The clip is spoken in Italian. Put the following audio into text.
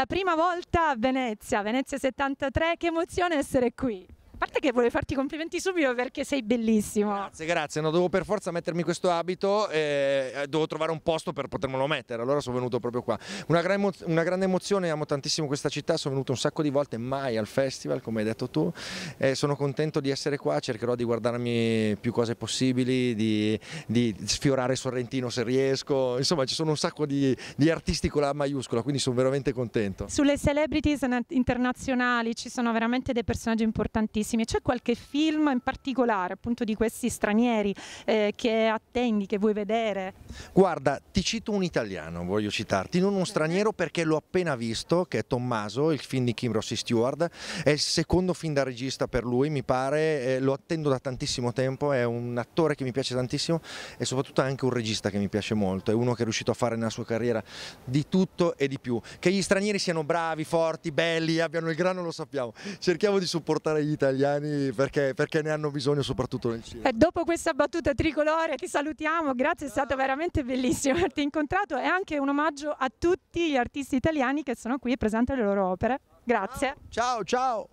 La prima volta a Venezia, Venezia 73, che emozione essere qui! parte che volevo farti complimenti subito perché sei bellissimo. Grazie, grazie. No, devo per forza mettermi questo abito e eh, devo trovare un posto per potermelo mettere, allora sono venuto proprio qua. Una, gran una grande emozione, amo tantissimo questa città, sono venuto un sacco di volte, mai al festival, come hai detto tu. Eh, sono contento di essere qua, cercherò di guardarmi più cose possibili, di, di sfiorare Sorrentino se riesco. Insomma, ci sono un sacco di, di artisti con la maiuscola, quindi sono veramente contento. Sulle celebrities internazionali ci sono veramente dei personaggi importantissimi bellissimi. C'è qualche film in particolare, appunto di questi stranieri, eh, che attendi, che vuoi vedere? Guarda, ti cito un italiano, voglio citarti, non uno straniero perché l'ho appena visto, che è Tommaso, il film di Kim Rossi Stewart, è il secondo film da regista per lui, mi pare, eh, lo attendo da tantissimo tempo, è un attore che mi piace tantissimo e soprattutto anche un regista che mi piace molto, è uno che è riuscito a fare nella sua carriera di tutto e di più. Che gli stranieri siano bravi, forti, belli, abbiano il grano lo sappiamo, cerchiamo di supportare gli italiani italiani perché, perché, ne hanno bisogno soprattutto nel cinema. E eh, dopo questa battuta tricolore ti salutiamo, grazie, è stato veramente bellissimo averti incontrato e anche un omaggio a tutti gli artisti italiani che sono qui e presentano le loro opere. Grazie. Ciao, ciao.